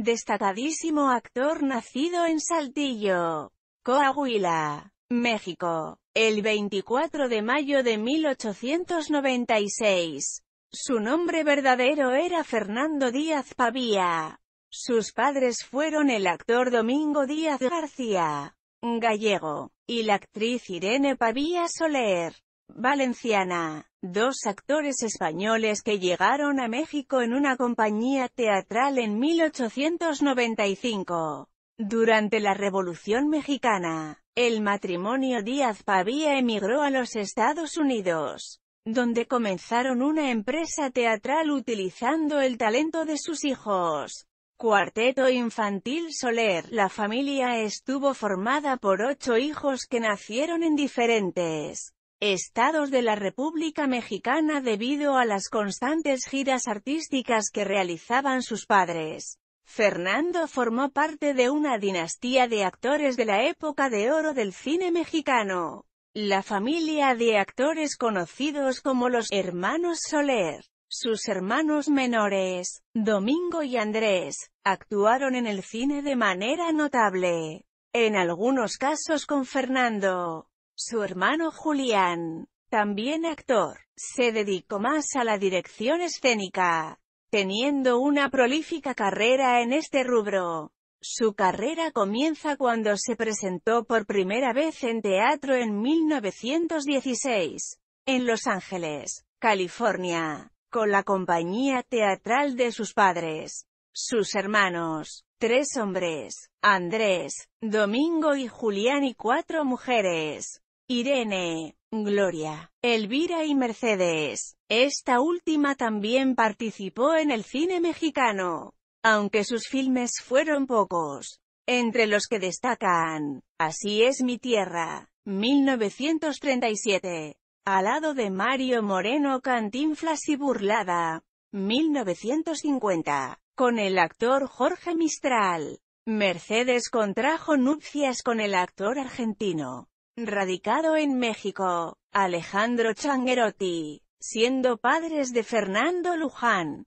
Destacadísimo actor nacido en Saltillo, Coahuila, México, el 24 de mayo de 1896. Su nombre verdadero era Fernando Díaz Pavía. Sus padres fueron el actor Domingo Díaz García, gallego, y la actriz Irene Pavía Soler, valenciana dos actores españoles que llegaron a México en una compañía teatral en 1895. Durante la Revolución Mexicana, el matrimonio Díaz Pavía emigró a los Estados Unidos, donde comenzaron una empresa teatral utilizando el talento de sus hijos. Cuarteto Infantil Soler La familia estuvo formada por ocho hijos que nacieron en diferentes estados de la República Mexicana debido a las constantes giras artísticas que realizaban sus padres. Fernando formó parte de una dinastía de actores de la época de oro del cine mexicano. La familia de actores conocidos como los hermanos Soler. Sus hermanos menores, Domingo y Andrés, actuaron en el cine de manera notable. En algunos casos con Fernando, su hermano Julián, también actor, se dedicó más a la dirección escénica, teniendo una prolífica carrera en este rubro. Su carrera comienza cuando se presentó por primera vez en teatro en 1916, en Los Ángeles, California, con la compañía teatral de sus padres, sus hermanos, tres hombres, Andrés, Domingo y Julián y cuatro mujeres. Irene, Gloria, Elvira y Mercedes. Esta última también participó en el cine mexicano, aunque sus filmes fueron pocos, entre los que destacan, Así es mi tierra, 1937, al lado de Mario Moreno Cantinflas y Burlada, 1950, con el actor Jorge Mistral. Mercedes contrajo nupcias con el actor argentino radicado en México, Alejandro Changuerotti, siendo padres de Fernando Luján,